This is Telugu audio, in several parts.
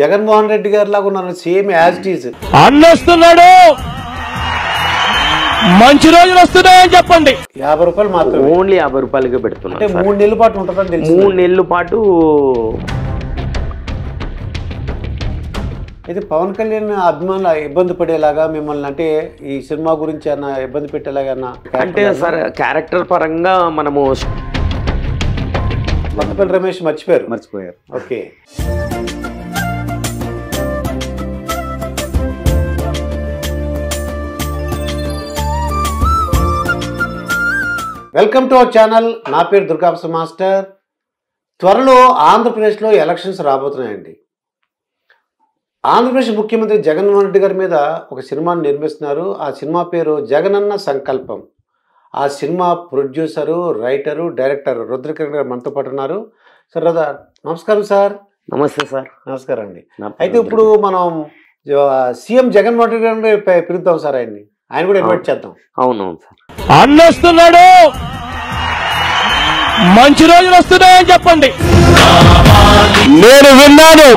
జగన్మోహన్ రెడ్డి గారి లాగా ఉన్నారు సేమ్ యాజ్ టీజ్ వస్తున్నాడు మంచి రోజులు వస్తున్నాయని చెప్పండి యాభై రూపాయలు మాత్రం ఓన్లీ యాభై రూపాయలుగా పెడుతున్నాం అంటే మూడు నెలల పాటు ఉంటుందని తెలుసు మూడు నెలల పాటు అయితే పవన్ కళ్యాణ్ అభిమానులు ఇబ్బంది పడేలాగా మిమ్మల్ని అంటే ఈ సినిమా గురించి అన్న ఇబ్బంది పెట్టేలాగా అన్న అంటే సార్ క్యారెక్టర్ పరంగా మనము కొత్తపల్లి రమేష్ మర్చిపోయారు మర్చిపోయారు okay welcome to our channel నా పేరు దుర్గాప్స మాస్టర్ త్వరలో ఆంధ్రప్రదేశ్లో ఎలక్షన్స్ రాబోతున్నాయండి ఆంధ్రప్రదేశ్ ముఖ్యమంత్రి జగన్మోహన్ రెడ్డి గారి మీద ఒక సినిమాను నిర్మిస్తున్నారు ఆ సినిమా పేరు జగనన్న సంకల్పం ఆ cinema producer writer director Rudrakiran garu మనతో పాటు ఉన్నారు సార్ నమస్కారం సార్ నమస్తే సార్ నమస్కారం అండి అయితే ఇప్పుడు మనం సీఎం జగన్మోహన్ రెడ్డి గారిని పిలుద్దాం సార్ ఆయన్ని ఆయన కూడా ఇన్వైట్ చేద్దాం అవునవును సార్ అన్నొస్తున్నాడు మంచి రోజులు వస్తున్నాయని చెప్పండి నేను విన్నాను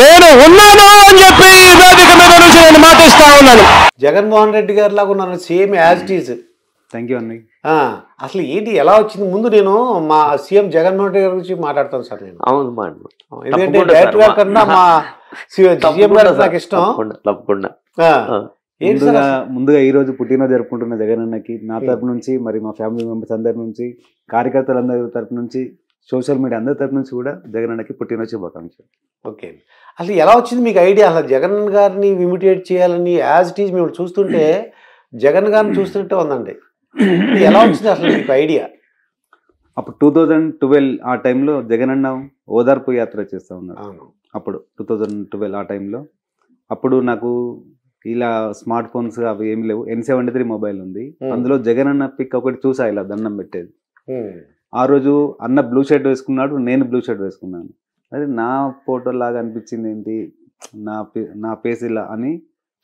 నేను ఉన్నాను అని చెప్పి వేదిక మీద నుంచి నేను మాటిస్తా ఉన్నాను జగన్మోహన్ రెడ్డి గారి లాగా ఉన్నాను same as it is thank you అండి అసలు ఏంటి ఎలా వచ్చింది ముందు నేను మా సీఎం జగన్మోహన్ రెడ్డి గారి గురించి మాట్లాడతాను సార్ నేను అవును ఎందుకంటే డైరెక్ట్ గా కన్నా మా సీఎం గారు నాకు ఇష్టం తప్పకుండా ముందుగా ముందుగా ఈ రోజు పుట్టినరోజు జరుపుకుంటున్న జగన్ అన్నకి నా తరపు నుంచి మరి మా ఫ్యామిలీ మెంబర్స్ అందరి నుంచి అందరి తరపు నుంచి సోషల్ మీడియా అందరి తరపు నుంచి కూడా జగన్ అన్నకి పుట్టినరోజు శుభాకాంక్షలు ఓకే అసలు ఎలా వచ్చింది మీకు ఐడియా అసలు జగన్ గారిని ఇమిటేట్ చేయాలని యాజ్ ఇట్ ఈజ్ మేము చూస్తుంటే జగన్ గారిని చూస్తున్నట్టే ఉందండి ఎలా వచ్చింది అసలు మీకు ఐడియా అప్పుడు టూ థౌజండ్ ట్వెల్వ్ ఆ టైంలో జగన్ అన్న ఓదార్పు యాత్ర చేస్తూ ఉన్నారు అప్పుడు టూ థౌజండ్ ట్వెల్వ్ ఆ టైంలో అప్పుడు నాకు ఇలా స్మార్ట్ ఫోన్స్ అవి ఏమి లేవు ఎన్ సెవెంటీ త్రీ మొబైల్ ఉంది hmm. అందులో జగన్ అన్న పిక్ ఒకటి చూసా ఇలా దండం పెట్టేది hmm. ఆ రోజు అన్న బ్లూ షర్ట్ వేసుకున్నాడు నేను బ్లూ షర్ట్ వేసుకున్నాను అది నా ఫోటో లాగా అనిపించింది ఏంటి నా నా పేస్ ఇలా అని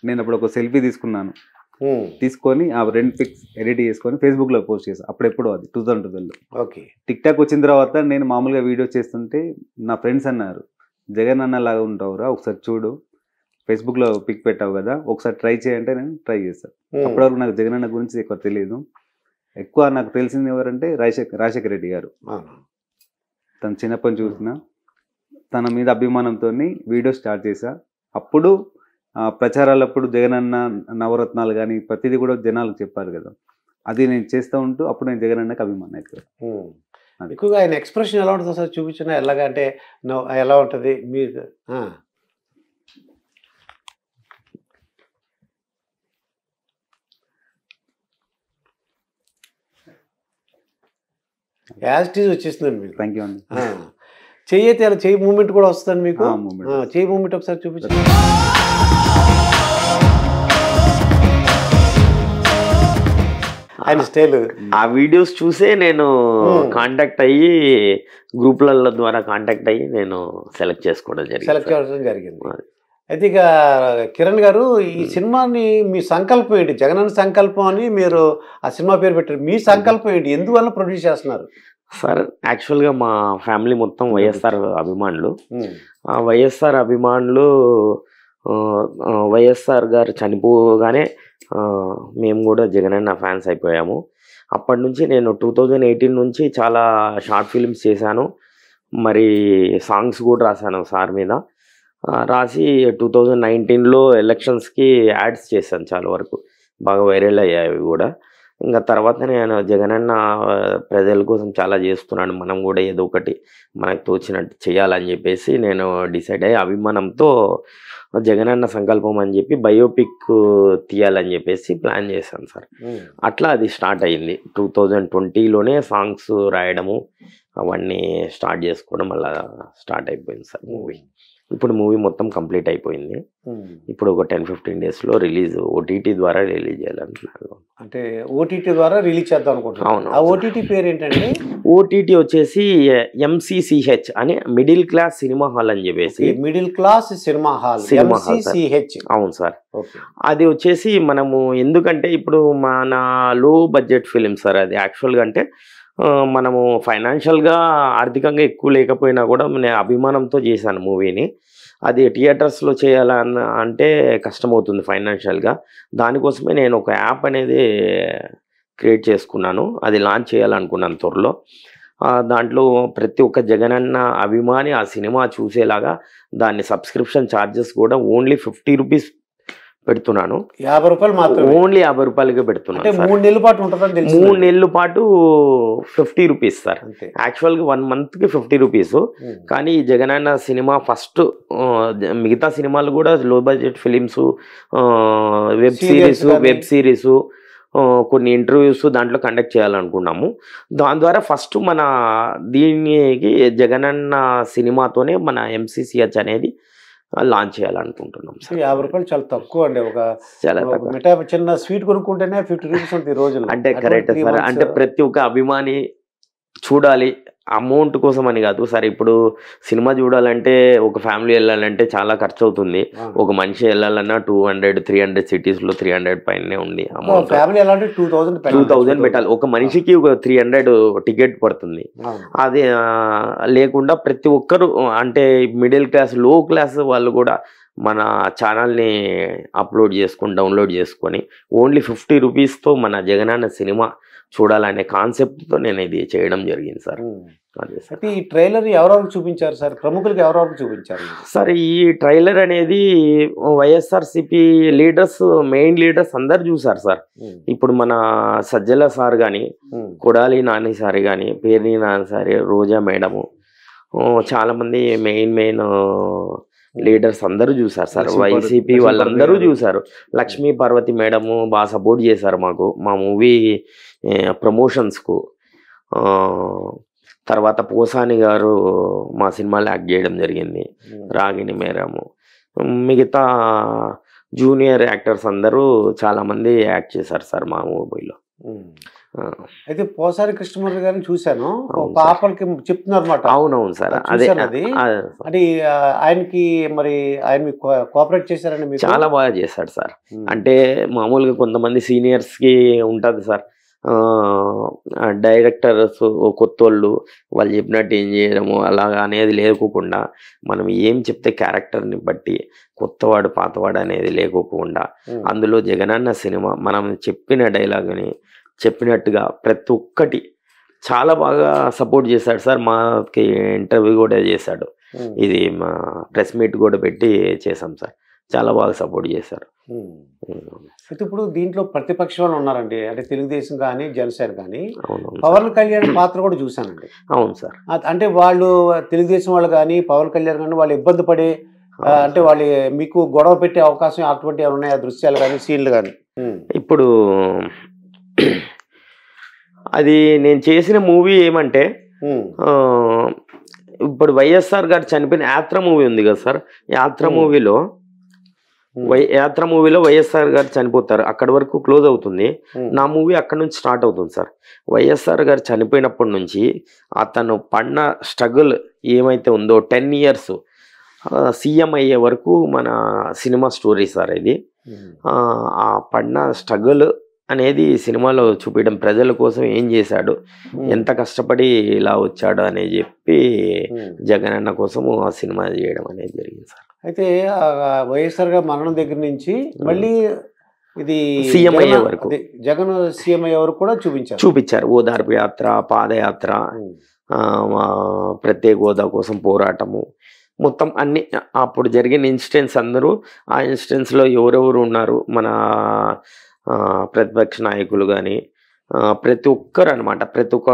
నేను అప్పుడు ఒక సెల్ఫీ తీసుకున్నాను hmm. తీసుకొని ఆ రెండు పిక్స్ ఎడిట్ చేసుకొని ఫేస్బుక్ లో పోస్ట్ చేసాను అప్పుడెప్పుడు అది two thousand twelve okay TikTok వచ్చిన తర్వాత నేను మామూలుగా వీడియో చేస్తుంటే నా ఫ్రెండ్స్ అన్నారు జగన్ అన్న లాగా ఉంటావురా ఒకసారి చూడు ఫేస్బుక్లో పిక్ పెట్టావు కదా ఒకసారి ట్రై చేయంటే నేను ట్రై చేస్తాను hmm. అప్పటివరకు నాకు జగన్ అన్న గురించి ఎక్కువ తెలియదు ఎక్కువ నాకు తెలిసింది ఎవరంటే రాజశేఖర్ రాజశేఖర రెడ్డి గారు తను చిన్నప్పని చూసిన తన మీద అభిమానంతో వీడియో స్టార్ట్ చేశా అప్పుడు ప్రచారాలప్పుడు జగన్ అన్న నవరత్నాలు కానీ ప్రతిదీ కూడా జనాలకు చెప్పారు కదా అది నేను చేస్తూ ఉంటూ అప్పుడు నేను జగన్ అన్నకి అభిమానం అవుతుంది hmm. ఎక్కువగా ఆయన ఎక్స్ప్రెషన్ ఎలా ఉంటుంది సార్ చూపించిన ఎలాగంటే ఎలా ఉంటుంది మీరు యాజ్ ఇట్ ఈజ్ వచ్చేస్తుందండి మీకు థ్యాంక్ యూ అండి చెయ్యి అయితే అలా చెయ్యి మూమెంట్ కూడా వస్తుంది మీకు చెయ్యి మూమెంట్ ఒకసారి చూపించండి ఆయన స్టైల్ ఆ వీడియోస్ చూసే నేను కాంటాక్ట్ అయ్యి గ్రూప్లలో ద్వారా కాంటాక్ట్ అయ్యి నేను సెలెక్ట్ చేసుకోవడం జరిగింది సెలెక్ట్ చేయడం జరిగింది అయితే ఇక కిరణ్ గారు ఈ సినిమాని మీ సంకల్పం ఏంటి జగనన్న సంకల్పం అని మీరు ఆ సినిమా పేరు పెట్టారు మీ సంకల్పం ఏంటి ఎందువల్ల ప్రొడ్యూస్ చేస్తున్నారు సార్ యాక్చువల్గా మా ఫ్యామిలీ మొత్తం hmm. hmm. వైఎస్ఆర్ అభిమానులు ఆ వైఎస్ఆర్ అభిమానులు వైఎస్ఆర్ గారు చనిపోగానే మేము కూడా జగన్ అన్న ఫ్యాన్స్ అయిపోయాము అప్పటి నుంచి నేను టూ థౌజండ్ ఎయిటీన్ నుంచి చాలా షార్ట్ ఫిల్మ్స్ చేశాను మరి సాంగ్స్ కూడా రాశాను సార్ మీద రాసి టూ థౌజండ్ నైన్టీన్లో ఎలక్షన్స్కి యాడ్స్ చేశాను చాలా వరకు బాగా వైరల్ అయ్యాయి కూడా ఇంకా తర్వాత నేను జగన్ అన్న ప్రజల కోసం చాలా చేస్తున్నాను మనం కూడా ఏదో ఒకటి మనకు తోచినట్టు చేయాలని చెప్పేసి నేను డిసైడ్ అయ్యి అభిమానంతో జగన్ అన్న సంకల్పం అని చెప్పి బయోపిక్ తీయాలని చెప్పేసి ప్లాన్ చేశాను సార్ అట్లా అది స్టార్ట్ అయ్యింది టూ థౌజండ్ ట్వంటీలోనే సాంగ్స్ రాయడము అవన్నీ స్టార్ట్ చేసుకోవడం అలా స్టార్ట్ అయిపోయింది సార్ మూవీ ఇప్పుడు మూవీ మొత్తం కంప్లీట్ అయిపోయింది ఇప్పుడు ఒక టెన్ ఫిఫ్టీన్ డేస్లో రిలీజ్ ఓటీటీ ద్వారా రిలీజ్ చేయాలంటున్నారు అంటే ఓటీటీ ద్వారా రిలీజ్ చేద్దాం అనుకుంటున్నాను ఆ ఓటీటీ పేరు ఏంటంటే ఓటీటీ వచ్చేసి ఎంసీసీహెచ్ అని మిడిల్ క్లాస్ సినిమా హాల్ అని చెప్పేసి middle class cinema hall cinema hall అవును సార్ అది వచ్చేసి మనము ఎందుకంటే ఇప్పుడు మన లో బడ్జెట్ ఫిలిం సార్ అది యాక్చువల్గా అంటే మనము ఫైనాన్షియల్గా ఆర్థికంగా ఎక్కువ లేకపోయినా కూడా నేను అభిమానంతో చేశాను మూవీని అది థియేటర్స్లో చేయాలన్న అంటే కష్టమవుతుంది ఫైనాన్షియల్గా దానికోసమే నేను ఒక యాప్ అనేది క్రియేట్ చేసుకున్నాను అది లాంచ్ చేయాలనుకున్నాను త్వరలో దాంట్లో ప్రతి ఒక్క జగనన్న అభిమాని ఆ సినిమా చూసేలాగా దాన్ని సబ్స్క్రిప్షన్ ఛార్జెస్ కూడా ఓన్లీ ఫిఫ్టీ రూపీస్ పెడుతున్నాను యాభై రూపాయలు మాత్రం ఓన్లీ యాభై రూపాయలుగా పెడుతున్నాను మూడు నెలల పాటు ఉంటుంది మూడు నెలల పాటు ఫిఫ్టీ రూపీస్ సార్ యాక్చువల్గా వన్ మంత్కి ఫిఫ్టీ రూపీస్ కానీ జగనన్న సినిమా ఫస్ట్ మిగతా సినిమాలు కూడా low budget films web series web series కొన్ని ఇంటర్వ్యూస్ దాంట్లో కండక్ట్ చేయాలనుకున్నాము దాని ద్వారా ఫస్ట్ మన దీనికి జగనన్న సినిమాతోనే మన ఎంసీసీహెచ్ అనేది లాంచ్ చేయాలనుకుంటున్నాం సార్ యాభై రూపాయలు చాలా తక్కువ అండి ఒక మిఠాయి చిన్న స్వీట్ కొనుక్కుంటేనే ఫిఫ్టీ రూపీస్ ఉంది రోజు అంటే కరెక్ట్ సార్ అంటే ప్రతి ఒక్క అభిమాని చూడాలి అమౌంట్ కోసం అని కాదు సార్ ఇప్పుడు సినిమా చూడాలంటే ఒక ఫ్యామిలీ వెళ్ళాలంటే చాలా ఖర్చు అవుతుంది ఒక మనిషి వెళ్ళాలన్నా two hundred three hundred cities లో త్రీ హండ్రెడ్ పైన ఉంది family two thousand two thousand పెట్టాలి ఒక మనిషికి ఒక త్రీ హండ్రెడ్ టికెట్ పడుతుంది అది లేకుండా ప్రతి ఒక్కరు అంటే మిడిల్ క్లాస్ లో క్లాస్ వాళ్ళు కూడా మన ఛానల్ని అప్లోడ్ చేసుకొని డౌన్లోడ్ చేసుకొని ఓన్లీ ఫిఫ్టీ రూపీస్తో మన జగనన్న సినిమా చూడాలనే కాన్సెప్ట్తో నేను ఇది చేయడం జరిగింది సార్ అయితే ఈ ట్రైలర్ ఎవరెవరు చూపించారు సార్ ప్రముఖులకి ఎవరెవరు చూపించారు సార్ ఈ ట్రైలర్ అనేది వైఎస్ఆర్సిపి లీడర్స్ మెయిన్ లీడర్స్ అందరు చూసారు సార్ ఇప్పుడు మన సజ్జల సార్ కానీ కొడాలి నాని సార్ కానీ పేర్ని నాని సార్ రోజా మేడము చాలామంది మెయిన్ మెయిన్ లీడర్స్ అందరూ చూసారు సార్ వైసీపీ వాళ్ళందరూ చూసారు లక్ష్మీ పార్వతి మేడము బాగా సపోర్ట్ చేశారు మాకు మా మూవీ ప్రమోషన్స్కు తర్వాత పోసాని గారు మా సినిమాలు యాక్ట్ చేయడం జరిగింది రాగిణి మేరము మిగతా జూనియర్ యాక్టర్స్ అందరూ చాలామంది యాక్ట్ చేశారు సార్ మా మూవీలో అయితే పోసారి కృష్ణమూర్తి గారిని చూశాను పాపలకి చెప్తున్నారు అనమాట అవునవును సార్ అదే అది ఆయనకి మరి ఆయన కోఆపరేట్ చేశారని చాలా బాగా చేశాడు సార్ అంటే మామూలుగా కొంతమంది సీనియర్స్కి ఉంటుంది సార్ డైరెక్టర్స్ కొత్తోళ్ళు వాళ్ళు చెప్పినట్టు ఏం చేయడము అలాగా అనేది లేకోకుండా మనం ఏం చెప్తే క్యారెక్టర్ని బట్టి కొత్తవాడు పాతవాడు అనేది లేకోకుండా అందులో జగనన్న సినిమా మనం చెప్పిన డైలాగ్ని చెప్పినట్టుగా ప్రతి ఒక్కటి చాలా బాగా సపోర్ట్ చేశాడు సార్ మాకి ఇంటర్వ్యూ కూడా చేశాడు ఇది మా ప్రెస్ మీట్ కూడా పెట్టి చేసాం సార్ చాలా బాగా సపోర్ట్ చేశారు అయితే ఇప్పుడు దీంట్లో ప్రతిపక్ష వాళ్ళు ఉన్నారండి అంటే తెలుగుదేశం కానీ జనసేన కానీ పవన్ కళ్యాణ్ పాత్ర కూడా చూశానండి అవును సార్ అంటే వాళ్ళు తెలుగుదేశం వాళ్ళు కానీ పవన్ కళ్యాణ్ కానీ వాళ్ళు ఇబ్బంది పడే అంటే వాళ్ళు మీకు గొడవ పెట్టే అవకాశం అటువంటి ఉన్నాయి దృశ్యాలు కానీ సీన్లు కానీ ఇప్పుడు అది నేను చేసిన మూవీ ఏమంటే ఇప్పుడు వైఎస్ఆర్ గారు చనిపోయిన యాత్ర మూవీ ఉంది కదా సార్ యాత్ర మూవీలో Hmm. యాత్ర మూవీలో వైఎస్ఆర్ గారు చనిపోతారు అక్కడి వరకు క్లోజ్ అవుతుంది hmm. నా మూవీ అక్కడ నుంచి స్టార్ట్ అవుతుంది సార్ వైఎస్ఆర్ గారు చనిపోయినప్పటి నుంచి అతను పడిన స్ట్రగుల్ ఏమైతే ఉందో టెన్ ఇయర్స్ సీఎం అయ్యే వరకు మన సినిమా స్టోరీ సార్ ఇది hmm. ఆ పడిన స్ట్రగుల్ అనేది సినిమాలో చూపించడం ప్రజల కోసం ఏం చేశాడు ఎంత కష్టపడి ఇలా వచ్చాడు అని చెప్పి జగన్ అన్న కోసము ఆ సినిమా చేయడం అనేది జరిగింది సార్ అయితే వైఎస్ఆర్గా మరణం దగ్గర నుంచి hmm. మళ్ళీ ఇది సీఎం అయ్యే వరకు జగన్ సీఎం అయ్యే వరకు కూడా చూపించారు చూపించారు ఓదార్పు యాత్ర పాదయాత్ర hmm. ప్రత్యేక హోదా కోసం పోరాటము మొత్తం అన్ని అప్పుడు జరిగిన ఇన్సిడెంట్స్ అందరూ ఆ ఇన్సిడెంట్స్లో ఎవరెవరు ఉన్నారు మన ప్రతిపక్ష నాయకులు కానీ ప్రతి ఒక్కరు అనమాట ప్రతి ఒక్క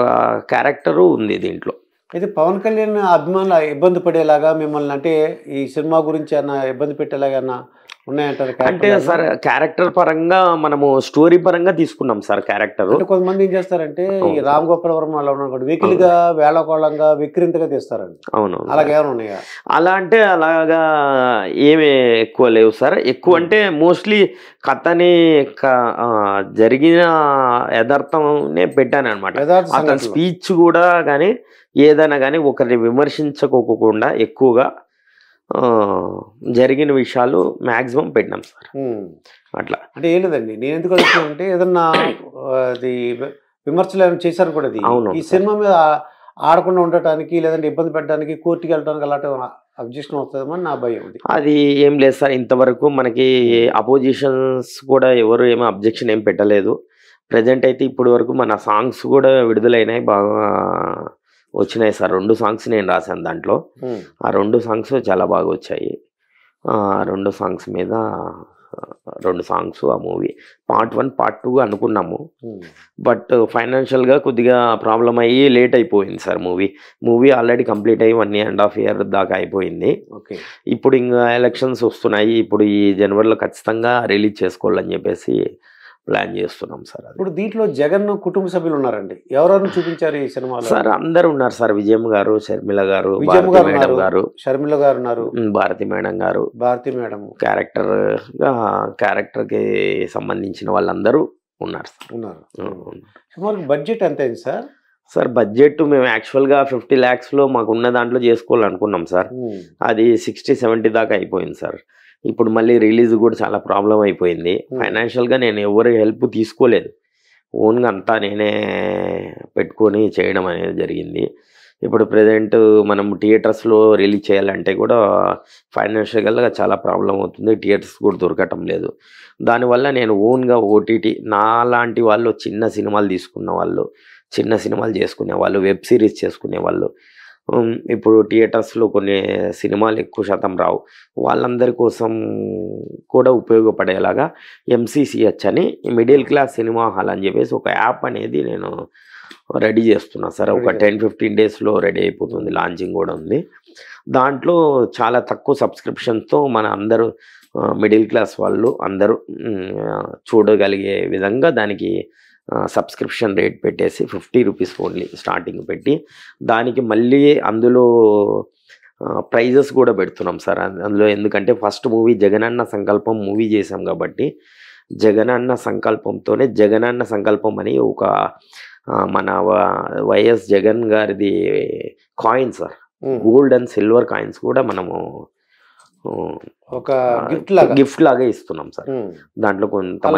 క్యారెక్టరు ఉంది దీంట్లో అయితే పవన్ కళ్యాణ్ అభిమానులు ఇబ్బంది పడేలాగా మిమ్మల్ని అంటే ఈ సినిమా గురించి అన్న ఇబ్బంది పెట్టేలాగా ఉన్నాయంటారు అంటే సార్ క్యారెక్టర్ పరంగా మనము స్టోరీ పరంగా తీసుకున్నాం సార్ క్యారెక్టర్ కొంతమంది ఏం చేస్తారంటే ఈ రామ్ గోపాల వర్మ వాళ్ళు ఉన్నాడు వేళకోళంగా విక్రింతగా తీస్తారండి అవును అలాగే ఉన్నాయా అలా అంటే అలాగా ఏమి ఎక్కువ లేవు సార్ ఎక్కువ అంటే మోస్ట్లీ కథని జరిగిన యథార్థంనే పెట్టాను అనమాట అతని స్పీచ్ కూడా కానీ ఏదైనా కానీ ఒకరిని విమర్శించకోకుండా ఎక్కువగా జరిగిన విషయాలు మ్యాక్సిమం పెట్టినాం సార్ అట్లా అంటే ఏం లేదండి నేను ఎందుకు అంటే ఏదన్నా అది విమర్శలు ఏమైనా చేశారు కూడా అది ఈ సినిమా మీద ఆడకుండా ఉండటానికి లేదంటే ఇబ్బంది పెట్టడానికి కోర్టుకి వెళ్ళడానికి అలాంటి అబ్జెక్షన్ వస్తుందని నా భయం అది ఏం లేదు సార్ ఇంతవరకు మనకి అపోజిషన్స్ కూడా ఎవరు ఏమో అబ్జెక్షన్ ఏం పెట్టలేదు ప్రజెంట్ అయితే ఇప్పటి వరకు మన సాంగ్స్ కూడా విడుదలైనాయి బాగా వచ్చినాయి సార్ రెండు సాంగ్స్ నేను రాశాను దాంట్లో ఆ రెండు సాంగ్స్ చాలా బాగా వచ్చాయి రెండు సాంగ్స్ మీద రెండు సాంగ్స్ ఆ movie part one part two అనుకున్నాము బట్ ఫైనాన్షియల్గా కొద్దిగా ప్రాబ్లం అయ్యి లేట్ అయిపోయింది sir movie movie already complete అయ్యి వన్ అండ్ హాఫ్ ఇయర్ దాకా అయిపోయింది ఇప్పుడు ఇంకా ఎలక్షన్స్ వస్తున్నాయి ఇప్పుడు ఈ జనవరిలో ఖచ్చితంగా రిలీజ్ చేసుకోవాలని చెప్పేసి ప్లాన్ చేస్తున్నాం సార్ ఇప్పుడు దీంట్లో జగన్ కుటుంబ సభ్యులు ఉన్నారండి ఎవరెవరు చూపించారు ఈ సినిమా సార్ అందరు ఉన్నారు సార్ విజయమ్మ గారు షర్మిల గారు మేడం గారు షర్మిల గారు ఉన్నారు భారతి మేడం గారు భారతి మేడం క్యారెక్టర్ క్యారెక్టర్ కి సంబంధించిన వాళ్ళందరూ ఉన్నారు సార్ ఉన్నారు సుమారు బడ్జెట్ ఎంత అయింది సార్ సార్ బడ్జెట్ మేము యాక్చువల్గా ఫిఫ్టీ ల్యాక్స్లో మాకు ఉన్న దాంట్లో చేసుకోవాలనుకున్నాం సార్ అది సిక్స్టీ సెవెంటీ దాకా అయిపోయింది సార్ ఇప్పుడు మళ్ళీ రిలీజ్ కూడా చాలా ప్రాబ్లం అయిపోయింది ఫైనాన్షియల్గా నేను ఎవరి హెల్ప్ తీసుకోలేదు ఓన్గా అంతా నేనే పెట్టుకొని చేయడం అనేది జరిగింది ఇప్పుడు ప్రజెంట్ మనం థియేటర్స్లో రిలీజ్ చేయాలంటే కూడా ఫైనాన్షియల్గా చాలా ప్రాబ్లం అవుతుంది థియేటర్స్ కూడా దొరకటం లేదు దానివల్ల నేను ఓన్గా ఓటీటీ నా లాంటి వాళ్ళు చిన్న సినిమాలు తీసుకున్న వాళ్ళు చిన్న సినిమాలు చేసుకునే వాళ్ళు వెబ్ సిరీస్ చేసుకునే వాళ్ళు ఇప్పుడు థియేటర్స్లో కొన్ని సినిమాలు ఎక్కువ శాతం రావు వాళ్ళందరి కోసం కూడా ఉపయోగపడేలాగా ఎంసీసీహెచ్ అని మిడిల్ క్లాస్ సినిమా హాల్ అని చెప్పేసి ఒక యాప్ అనేది నేను రెడీ చేస్తున్నా సార్ ఒక టెన్ ఫిఫ్టీన్ డేస్లో రెడీ అయిపోతుంది లాంచింగ్ కూడా ఉంది దాంట్లో చాలా తక్కువ సబ్స్క్రిప్షన్తో మన అందరూ మిడిల్ క్లాస్ వాళ్ళు అందరూ చూడగలిగే విధంగా దానికి సబ్స్క్రిప్షన్ రేట్ పెట్టేసి ఫిఫ్టీ రూపీస్ ఓన్లీ స్టార్టింగ్ పెట్టి దానికి మళ్ళీ అందులో ప్రైజెస్ కూడా పెడుతున్నాం సార్ అందులో ఎందుకంటే ఫస్ట్ మూవీ జగనన్న సంకల్పం మూవీ చేసాం కాబట్టి జగనన్న సంకల్పంతోనే జగనన్న సంకల్పం అని ఒక మన వైఎస్ జగన్ గారిది coin sir gold and silver coins కూడా మనము ఒక గిఫ్ట్ లాగా గిఫ్ట్ లాగా ఇస్తున్నాం సార్ దాంట్లో కొంత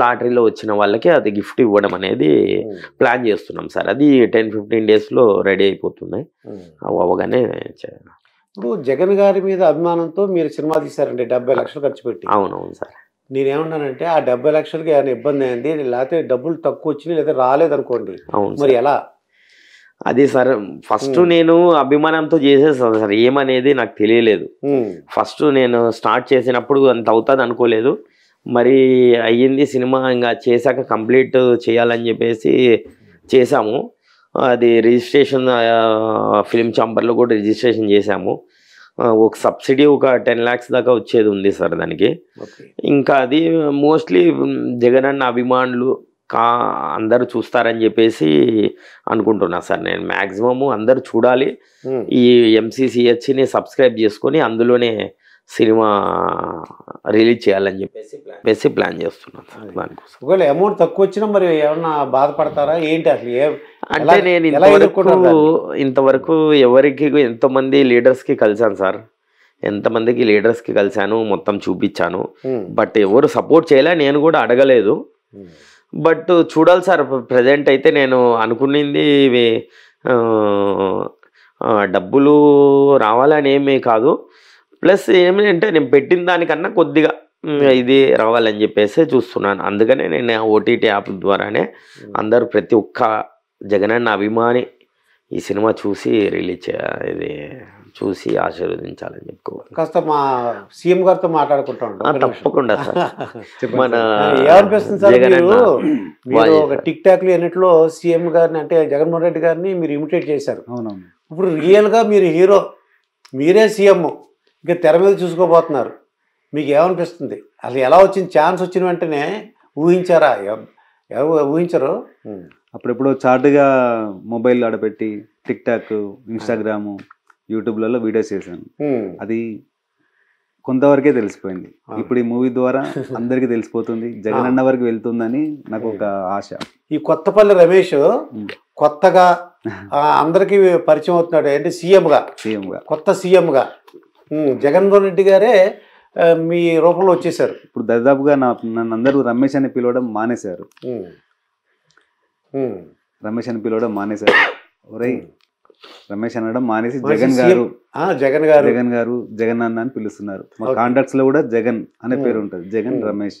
లాటరీలో వచ్చిన వాళ్ళకి అది గిఫ్ట్ ఇవ్వడం అనేది ప్లాన్ చేస్తున్నాం సార్ అది టెన్ ఫిఫ్టీన్ డేస్ లో రెడీ అయిపోతున్నాయి అవగానే ఇప్పుడు జగన్ గారి మీద అభిమానంతో మీరు సినిమా తీసారండి డెబ్బై లక్షలు ఖర్చు పెట్టి అవునవును సార్ నేనేమన్నానంటే ఆ డెబ్బై లక్షలకి ఏమైనా ఇబ్బంది అయింది లేకపోతే డబ్బులు తక్కువ వచ్చినాయి లేదా రాలేదనుకోండి మరి ఎలా అది సార్ ఫస్ట్ నేను అభిమానంతో చేసేసాను సార్ ఏమనేది నాకు తెలియలేదు ఫస్ట్ నేను స్టార్ట్ చేసినప్పుడు అంత అవుతుంది అనుకోలేదు మరి అయ్యింది సినిమా ఇంకా చేశాక కంప్లీట్ చేయాలని చెప్పేసి చేశాము అది రిజిస్ట్రేషన్ ఫిలిం ఛాంబర్లో కూడా రిజిస్ట్రేషన్ చేశాము ఒక సబ్సిడీ ఒక టెన్ ల్యాక్స్ దాకా వచ్చేది ఉంది సార్ దానికి ఇంకా అది మోస్ట్లీ జగన్ అన్న అభిమానులు కా అందరు చూస్తారని చెప్పేసి అనుకుంటున్నా సార్ నేను మ్యాక్సిమము అందరు చూడాలి ఈ ఎంసీసీహెచ్ని సబ్స్క్రైబ్ చేసుకొని అందులోనే సినిమా రిలీజ్ చేయాలని చెప్పేసి చెప్పేసి ప్లాన్ చేస్తున్నాను సార్ దానికోసం ఒకవేళ అమౌంట్ తక్కువ వచ్చినా మరి ఏమన్నా బాధపడతారా ఏంటి అసలు అంటే నేను ఇంతవరకు ఇంతవరకు ఎవరికి ఎంతోమంది లీడర్స్కి కలిశాను సార్ ఎంతమందికి లీడర్స్కి కలిశాను మొత్తం చూపించాను బట్ ఎవరు సపోర్ట్ చేయలే నేను కూడా అడగలేదు బట్ చూడాలి సార్ ప్రజెంట్ అయితే నేను అనుకునింది ఇవి డబ్బులు రావాలని ఏమీ కాదు ప్లస్ ఏమిటంటే అంటే నేను పెట్టిన దానికన్నా కొద్దిగా hmm. ఇది రావాలని చెప్పేసి చూస్తున్నాను అందుకనే నేను ఓటీటీ యాప్ ద్వారానే hmm. అందరూ ప్రతి ఒక్క జగనన్న అభిమాని ఈ సినిమా చూసి రిలీజ్ ఇది చూసి ఆశీర్వదించాలని చెప్పుకోవాలి కాస్త మా సీఎం గారితో మాట్లాడుకుంటా తప్పకుండా సార్ మన మీరు ఒక టిక్ టాక్లు ఎన్నిట్లో సీఎం గారిని అంటే జగన్మోహన్ రెడ్డి గారిని మీరు ఇమిటేట్ చేశారు ఇప్పుడు రియల్గా మీరు హీరో మీరే సీఎం ఇంకా తెర మీద చూసుకోబోతున్నారు మీకు ఏమనిపిస్తుంది అసలు ఎలా వచ్చింది ఛాన్స్ వచ్చిన వెంటనే ఊహించారా ఊహించరు అప్పుడెప్పుడు చాటుగా మొబైల్ ఆడపెట్టి టిక్ టాక్ ఇన్స్టాగ్రాము యూట్యూబ్లలో వీడియోస్ చేశాను అది కొంతవరకే తెలిసిపోయింది ఇప్పుడు ఈ మూవీ ద్వారా అందరికీ తెలిసిపోతుంది జగన్ అన్న వరకు వెళ్తుందని నాకు ఒక ఆశ ఈ కొత్తపల్లి రమేష్ కొత్తగా అందరికి పరిచయం అవుతున్నాడు అంటే సీఎంగా సీఎంగా కొత్త సీఎంగా జగన్మోహన్ రెడ్డి గారే మీ రూపంలో వచ్చేసారు ఇప్పుడు దాదాపుగా నా నన్ను అందరూ రమేష్ అని పిలవడం మానేశారు రమేష్ అని పిలవడం మానేశారు ఒరే రమేష్ అనడం మానేసి జగన్ గారు జగన్ గారు జగన్ గారు జగన్ అన్న అని పిలుస్తున్నారు మా కాంటాక్ట్స్ లో కూడా జగన్ అనే పేరు ఉంటుంది జగన్ రమేష్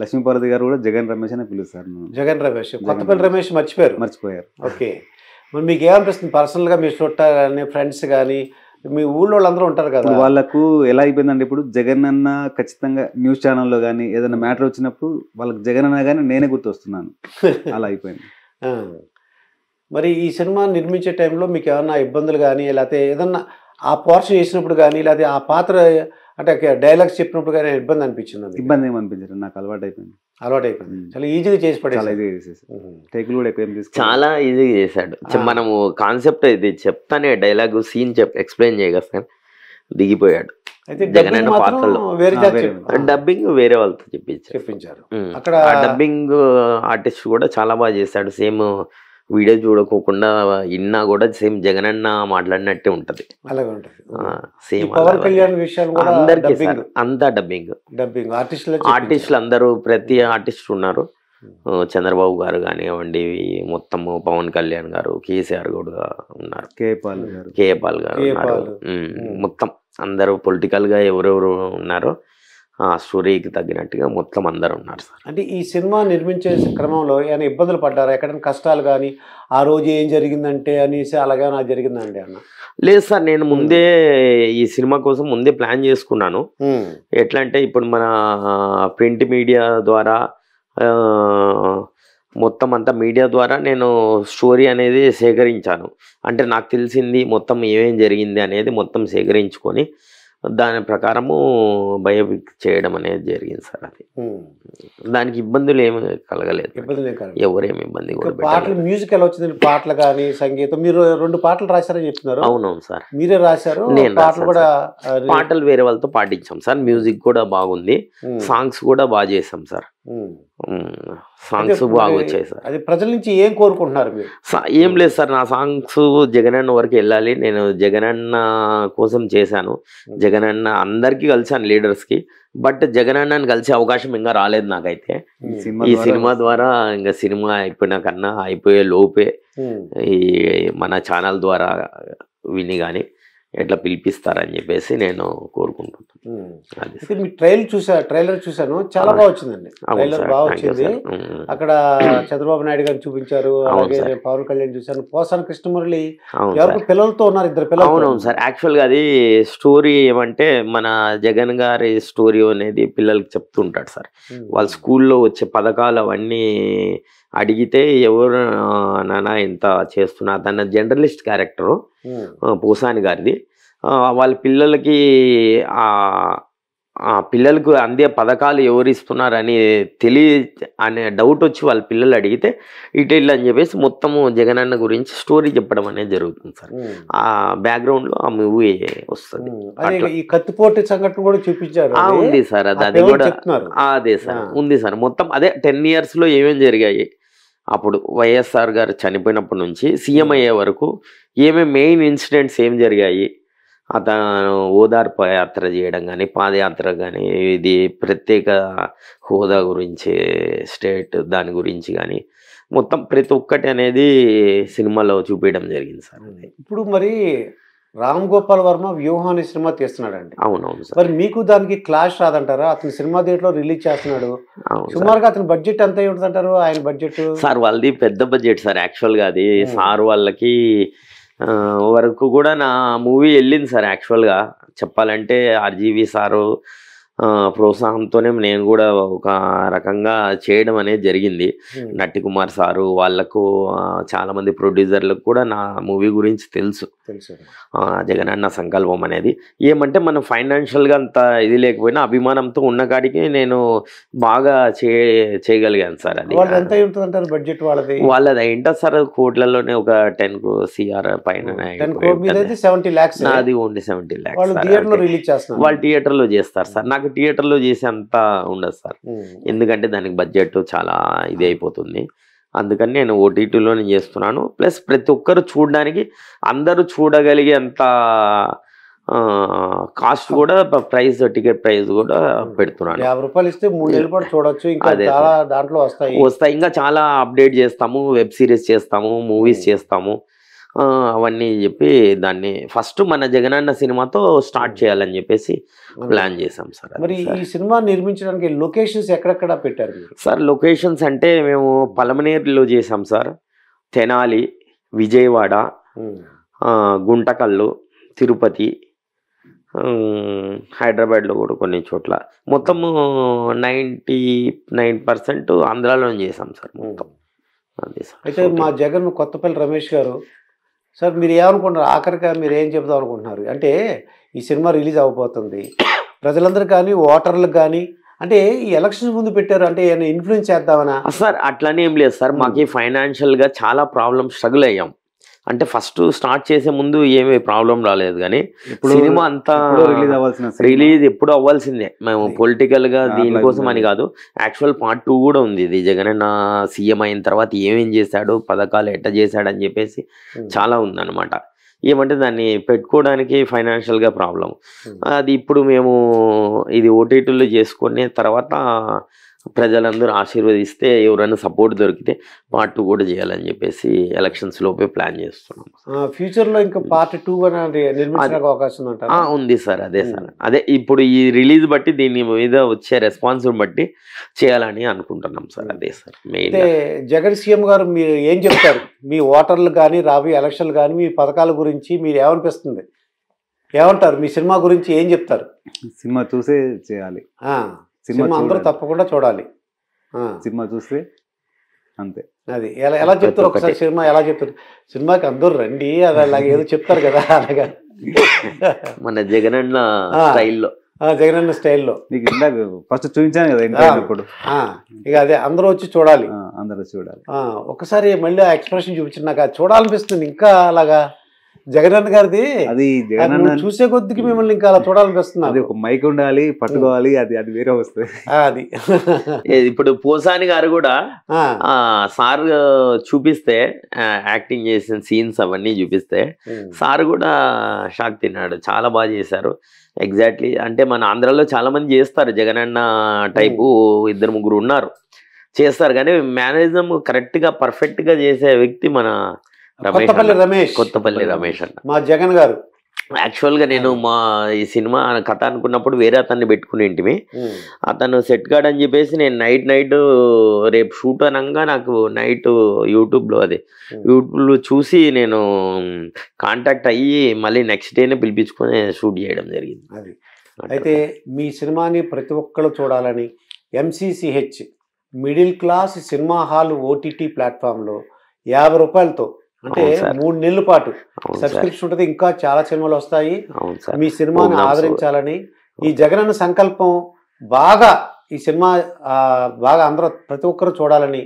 లక్ష్మీపార్వతి గారు కూడా జగన్ రమేష్ అని పిలుస్తారు జగన్ రమేష్ కొత్తపల్లి రమేష్ మర్చిపోయారు మర్చిపోయారు ఓకే మరి మీకు ఏమనిపిస్తుంది పర్సనల్ గా మీ చుట్టా కానీ ఫ్రెండ్స్ కానీ మీ ఊళ్ళో వాళ్ళందరూ ఉంటారు కదా వాళ్ళకు ఎలా అయిపోయిందంటే ఇప్పుడు జగన్ అన్న ఖచ్చితంగా న్యూస్ ఛానల్లో కానీ ఏదైనా మ్యాటర్ వచ్చినప్పుడు వాళ్ళకి జగన్ అన్న కానీ నేనే గుర్తొస్తున్నాను అలా అయిపోయింది మరి ఈ సినిమా నిర్మించే టైంలో మీకు ఏమన్నా ఇబ్బందులు కానీ లేకపోతే ఏదన్నా ఆ పోర్షన్ చేసినప్పుడు కానీ లేకపోతే ఆ పాత్ర అంటే డైలాగ్స్ చెప్పినప్పుడు కానీ ఇబ్బంది అనిపించింది ఇబ్బంది ఏమి అనిపించలేదు నాకు అలవాటు అయిపోయింది అలవాటు అయిపోయింది చాలా ఈజీగా చేసి చాలా కూడా ఎక్కువ చాలా ఈజీగా చేశాడు మనము కాన్సెప్ట్ ఇది చెప్తానే డైలాగ్ సీన్ చెప్ ఎక్స్ప్లెయిన్ చేయగలి దిగిపోయాడు పాత్రలో డబ్బింగ్ వేరే వాళ్ళతో చెప్పించారు చెప్పించారు అక్కడ డబ్బింగ్ ఆర్టిస్ట్ కూడా చాలా బాగా చేశాడు సేమ్ వీడియో చూడకోకుండా ఇన్నా కూడా సేమ్ జగన్ అన్న మాట్లాడినట్టే ఉంటది సేమ్ అంతా డబ్బింగ్ ఆర్టిస్టులు అందరూ ప్రతి ఆర్టిస్ట్ hmm. ఉన్నారు hmm. చంద్రబాబు గారు కానివ్వండి మొత్తం పవన్ కళ్యాణ్ గారు కేసీఆర్ గా ఉన్నారు కేపాల్ గారు కేపాల్ hmm. మొత్తం అందరూ పొలిటికల్ గా ఎవరెవరు ఉన్నారో సూర్యకి తగ్గినట్టుగా మొత్తం అందరూ ఉన్నారు సార్ అంటే ఈ సినిమా నిర్మించే క్రమంలో ఏమైనా ఇబ్బందులు పడ్డారా ఎక్కడైనా కష్టాలు కానీ ఆ రోజు ఏం జరిగిందంటే అనేసి అలాగే నాకు జరిగిందండి అన్న లేదు సార్ నేను ముందే ఈ సినిమా కోసం ముందే ప్లాన్ చేసుకున్నాను ఎట్లా అంటే ఇప్పుడు మన ప్రింట్ మీడియా ద్వారా మొత్తం అంతా మీడియా ద్వారా నేను స్టోరీ అనేది సేకరించాను అంటే నాకు తెలిసింది మొత్తం ఏమేం జరిగింది అనేది మొత్తం సేకరించుకొని దాని ప్రకారము బయోపిక్ చేయడం అనేది జరిగింది సార్ అది దానికి ఇబ్బందులు ఏమి కలగలేదు ఎవరేమి ఇబ్బంది పాటలు మ్యూజిక్ ఎలా వచ్చింది పాటలు కానీ సంగీతం మీరు రెండు పాటలు రాశారని చెప్తున్నారు అవునవును సార్ మీరే రాశారు నేను పాటలు కూడా పాటలు వేరే వాళ్ళతో పాటించాం సార్ మ్యూజిక్ కూడా బాగుంది సాంగ్స్ కూడా బాగా చేసాం సార్ సాంగ్స్ బాగా వచ్చాయి సార్ అది ప్రజల నుంచి ఏం కోరుకుంటున్నారు ఏం లేదు సార్ నా సాంగ్స్ జగన్ అన్న వరకు వెళ్ళాలి నేను జగన్ అన్న కోసం చేశాను జగన్ అన్న అందరికీ కలిసాను లీడర్స్కి బట్ జగన్ అన్నని కలిసే అవకాశం ఇంకా రాలేదు నాకైతే ఈ సినిమా ద్వారా ఇంకా సినిమా అయిపోయినా కన్నా అయిపోయే లోపే ఈ మన ఛానల్ ద్వారా విని కానీ ఎట్లా పిలిపిస్తారని చెప్పేసి నేను కోరుకుంటున్నాను మీ ట్రైల్ చూసా ట్రైలర్ చూశాను చాలా బాగా వచ్చిందండి ట్రైలర్ బాగా వచ్చింది అక్కడ చంద్రబాబు నాయుడు గారు చూపించారు అలాగే పవన్ కళ్యాణ్ చూశాను పోసాన కృష్ణమురళి పిల్లలతో ఉన్నారు ఇద్దరు పిల్లలు అవునవును సార్ యాక్చువల్గా అది స్టోరీ ఏమంటే మన జగన్ గారి స్టోరీ అనేది పిల్లలకి చెప్తుంటాడు సార్ వాళ్ళ స్కూల్లో వచ్చే పథకాలు అవన్నీ అడిగితే ఎవరు నానా ఇంత చేస్తున్నా తన జర్నలిస్ట్ క్యారెక్టరు పూసాని hmm. గారిది వాళ్ళ పిల్లలకి పిల్లలకు అందే పథకాలు ఎవరు ఇస్తున్నారని తెలియ అనే డౌట్ వచ్చి వాళ్ళ పిల్లలు అడిగితే ఇటు ఇల్లు అని చెప్పేసి మొత్తము జగనన్న గురించి స్టోరీ చెప్పడం అనేది జరుగుతుంది సార్ hmm. ఆ లో ఆ మూవీ వస్తుంది hmm. ఈ కత్తిపోటీ సంఘటన కూడా చూపించారు ఉంది సార్ అది అది కూడా అదే సార్ ఉంది సార్ మొత్తం అదే టెన్ ఇయర్స్ లో ఏమేమి జరిగాయి అప్పుడు వైఎస్ఆర్ గారు చనిపోయినప్పటి నుంచి సీఎం hmm. అయ్యే వరకు ఏమేమి మెయిన్ ఇన్సిడెంట్స్ ఏం జరిగాయి అతను ఓదార్పు యాత్ర చేయడం కానీ పాదయాత్ర కానీ ఇది ప్రత్యేక హోదా గురించి స్టేట్ దాని గురించి కానీ మొత్తం ప్రతి ఒక్కటి అనేది సినిమాలో చూపించడం జరిగింది సార్ ఇప్పుడు మరి రామ్ గోపాల్ వర్మ వ్యూహాన్ని సినిమా తీస్తున్నాడండి అవునవును సార్ మరి మీకు దానికి క్లాష్ రాదంటారా అతను సినిమా థియేటర్లో రిలీజ్ చేస్తున్నాడు సుమారుగా అతని బడ్జెట్ ఎంత ఉంటుందంటారు ఆయన బడ్జెట్ సార్ వాళ్ళది పెద్ద బడ్జెట్ సార్ యాక్చువల్గా అది సార్ వాళ్ళకి వరకు కూడా నా మూవీ వెళ్ళింది సార్ యాక్చువల్గా చెప్పాలంటే ఆర్జీవి సారు ప్రోత్సాహంతోనే నేను కూడా ఒక రకంగా చేయడం అనేది జరిగింది నట్టి కుమార్ సారు వాళ్లకు చాలా మంది ప్రొడ్యూసర్లకు కూడా నా మూవీ గురించి తెలుసు జగనన్న సంకల్పం అనేది ఏమంటే మనం ఫైనాన్షియల్గా అంత ఇది లేకపోయినా అభిమానంతో ఉన్న కాడికి నేను బాగా చే చేయగలిగాను సార్ అది బడ్జెట్ వాళ్ళది వాళ్ళది ఏంటో సార్ కోట్లలోనే ఒక టెన్ సిఆర్ పైన నాది ఓన్లీ సెవెంటీ ల్యాక్స్ వాళ్ళు థియేటర్లో చేస్తారు సార్ నాకు థియేటర్లో చేసేంత ఉండదు సార్ ఎందుకంటే దానికి బడ్జెట్ చాలా ఇది అయిపోతుంది అందుకని నేను ఓటీటీలోనే చేస్తున్నాను ప్లస్ ప్రతి ఒక్కరు చూడడానికి అందరూ చూడగలిగే అంత కాస్ట్ కూడా ప్రైస్ టికెట్ ప్రైస్ కూడా పెడుతున్నాను యాభై రూపాయలు ఇస్తే మూడు నెలలు కూడా చూడొచ్చు ఇంకా దాంట్లో వస్తాయి వస్తాయి ఇంకా చాలా అప్డేట్ చేస్తాము వెబ్ సిరీస్ చేస్తాము మూవీస్ చేస్తాము అవన్నీ చెప్పి దాన్ని ఫస్ట్ మన జగనన్న సినిమాతో స్టార్ట్ చేయాలని చెప్పేసి ప్లాన్ చేసాం సార్ మరి ఈ సినిమా నిర్మించడానికి లొకేషన్స్ ఎక్కడెక్కడ పెట్టారు సార్ లొకేషన్స్ అంటే మేము పలమనేరులో చేసాం సార్ తెనాలి విజయవాడ గుంటకల్లు తిరుపతి హైదరాబాద్లో కూడా కొన్ని చోట్ల మొత్తము నైంటీ నైన్ పర్సెంట్ ఆంధ్రాలోనే చేసాం సార్ మొత్తం అయితే మా జగన్ కొత్తపల్లి రమేష్ గారు సార్ మీరు ఏమనుకుంటున్నారు ఆఖరిగా మీరు ఏం చెప్దాం అనుకుంటున్నారు అంటే ఈ సినిమా రిలీజ్ అవ్వబోతుంది ప్రజలందరూ కానీ ఓటర్లకు కానీ అంటే ఈ ఎలక్షన్స్ ముందు పెట్టారు అంటే ఏమైనా ఇన్ఫ్లుయెన్స్ చేద్దామనా సార్ అట్లానే ఏం లేదు సార్ మాకు ఫైనాన్షియల్గా చాలా ప్రాబ్లమ్స్ స్ట్రగుల్ అయ్యాం అంటే ఫస్ట్ స్టార్ట్ చేసే ముందు ఏమి ప్రాబ్లం రాలేదు కానీ సినిమా అంతా రిలీజ్ అవ్వాల్సిన రిలీజ్ ఎప్పుడు అవ్వాల్సిందే మేము పొలిటికల్ గా దీనికోసం అని కాదు యాక్చువల్ పార్ట్ టూ కూడా ఉంది ఇది జగనన్న సీఎం అయిన తర్వాత ఏమేం చేశాడు పథకాలు ఎట్ట చేశాడు అని చెప్పేసి చాలా ఉందన్నమాట ఏమంటే దాన్ని పెట్టుకోవడానికి గా ప్రాబ్లం అది ఇప్పుడు మేము ఇది ఓటీటీలో చేసుకునే తర్వాత ప్రజలందరూ ఆశీర్వదిస్తే ఎవరైనా సపోర్ట్ దొరికితే పార్ట్ టూ కూడా చేయాలని చెప్పేసి ఎలక్షన్స్ లోపే ప్లాన్ చేస్తున్నాం ఫ్యూచర్లో ఇంకా hmm. పార్ట్ టూ అవకాశం ఉంది సార్ అదే సార్ hmm. అదే ఇప్పుడు ఈ రిలీజ్ బట్టి దీని మీద వచ్చే రెస్పాన్స్ బట్టి చేయాలని అనుకుంటున్నాం సార్ hmm. అదే sir main Jagan CM garu మీరు ఏం చెప్తారు మీ ఓటర్లు కానీ రాబోయే ఎలక్షన్లు కానీ మీ పథకాల గురించి మీరు ఏమనిపిస్తుంది ఏమంటారు మీ సినిమా గురించి ఏం చెప్తారు సినిమా చూసే చేయాలి సినిమా అందరూ తప్పకుండా చూడాలి సినిమా చూస్తే అంతే అది ఎలా ఎలా చెప్తారు ఒకసారి సినిమా ఎలా చెప్తారు సినిమాకి అందరూ రండి అది అలాగే ఏదో చెప్తారు కదా అలాగా మన జగన్ అన్న స్టైల్లో జగన్ అన్న స్టైల్లో నీకు ఇందాక ఫస్ట్ చూపించాను కదా ఇంకా ఇప్పుడు ఇక అదే అందరూ వచ్చి చూడాలి అందరూ చూడాలి ఒకసారి మళ్ళీ ఆ ఎక్స్ప్రెషన్ చూపించిన చూడాలనిపిస్తుంది ఇంకా అలాగా జగనన్న గారిది అది జగనన్న చూసే కొద్దికి మిమ్మల్ని ఇంకా అలా చూడాలనిపిస్తుంది అది ఒక మైక్ ఉండాలి పట్టుకోవాలి అది అది వేరే వస్తుంది అది ఇప్పుడు పోసాని గారు కూడా సార్ చూపిస్తే యాక్టింగ్ చేసిన సీన్స్ అవన్నీ చూపిస్తే సార్ కూడా షాక్ తిన్నాడు చాలా బాగా చేశారు ఎగ్జాక్ట్లీ అంటే మన ఆంధ్రాలో చాలా మంది చేస్తారు జగనన్న టైపు ఇద్దరు ముగ్గురు ఉన్నారు చేస్తారు కానీ మేనేజం కరెక్ట్గా పర్ఫెక్ట్గా చేసే వ్యక్తి మన కొత్తపల్లి రమేష్ కొత్తపల్లి రమేష్ అన్న మా జగన్ గారు యాక్చువల్గా నేను మా ఈ సినిమా కథ అనుకున్నప్పుడు వేరే అతన్ని పెట్టుకునేంటివి అతను సెట్ గార్డ్ అని చెప్పేసి నేను నైట్ నైట్ రేపు షూట్ అనగా నాకు నైట్ యూట్యూబ్లో అది యూట్యూబ్లో చూసి నేను కాంటాక్ట్ అయ్యి మళ్ళీ నెక్స్ట్ డేనే పిలిపించుకొని షూట్ చేయడం జరిగింది అది అయితే మీ సినిమాని ప్రతి ఒక్కరు చూడాలని MCCH middle class cinema hall OTT ప్లాట్ఫామ్లో యాభై రూపాయలతో అంటే మూడు నెలల పాటు సబ్స్క్రిప్షన్ ఉంటుంది ఇంకా చాలా సినిమాలు వస్తాయి మీ సినిమాను ఆదరించాలని ఈ జగనన్న సంకల్పం బాగా ఈ సినిమా బాగా అందరూ ప్రతి ఒక్కరు చూడాలని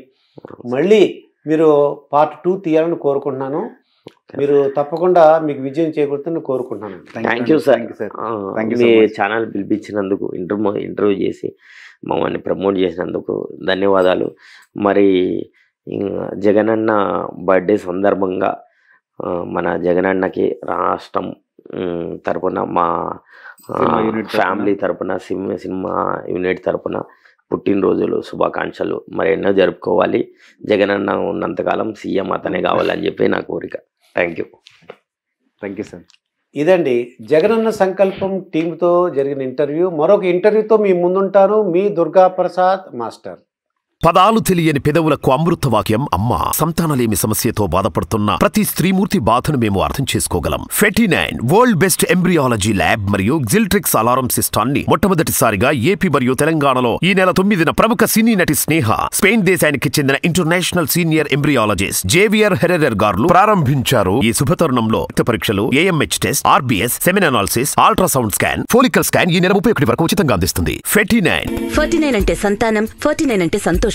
మళ్ళీ మీరు పార్ట్ టూ తీయాలని కోరుకుంటున్నాను మీరు తప్పకుండా మీకు విజయం చేకూడదని కోరుకుంటున్నాను థ్యాంక్ యూ సార్ మీ ఛానల్ పిలిపించినందుకు ఇంటర్వ్యూ ఇంటర్వ్యూ చేసి మమ్మల్ని ప్రమోట్ చేసినందుకు ధన్యవాదాలు మరి జగనన్న బర్త్డే సందర్భంగా మన జగనన్నకి రాష్ట్రం తరపున మా ఫ్యామిలీ తరపున సినిమా సినిమా యూనిట్ తరపున పుట్టినరోజులు శుభాకాంక్షలు మరి ఎన్నో జరుపుకోవాలి జగనన్న ఉన్నంతకాలం సీఎం అతనే కావాలని చెప్పి నా కోరిక thank you thank you sir ఇదండి జగనన్న సంకల్పం టీంతో జరిగిన ఇంటర్వ్యూ మరొక ఇంటర్వ్యూతో మీ ముందుంటారు మీ దుర్గా ప్రసాద్ మాస్టర్ పదాలు తెలియని పెదవులకు అమృతవాక్యం అమ్మ సంతానలేమి సమస్యతో బాధపడుతున్న ప్రతి స్త్రీమూర్తి బాధను మేము అర్థం చేసుకోగలం ఫెటినైన్ వరల్డ్ బెస్ట్ ఎంబ్రియాలజీ ల్యాబ్ మరియు జిల్ట్రిక్స్ అలారం సిస్టాన్ని మొట్టమొదటిసారిగా ఏపీ మరియు తెలంగాణలో ఈ నెల తొమ్మిదిన ప్రముఖ సినీ నటి స్నేహ స్పెయిన్ దేశానికి చెందిన international senior embryologist Javier Herrera garu ప్రారంభించారు ఈ శుభతరుణంలో రక్త పరీక్షలు AMH test RBS semen analysis ultrasound scan follicle scan ఈ నెల ముప్పై ఒకటి వరకు ఉచితంగా అందిస్తుంది ఫెటినైన్ నైన్ అంటే సంతానం ఫర్టినైన్ అంటే సంతోషం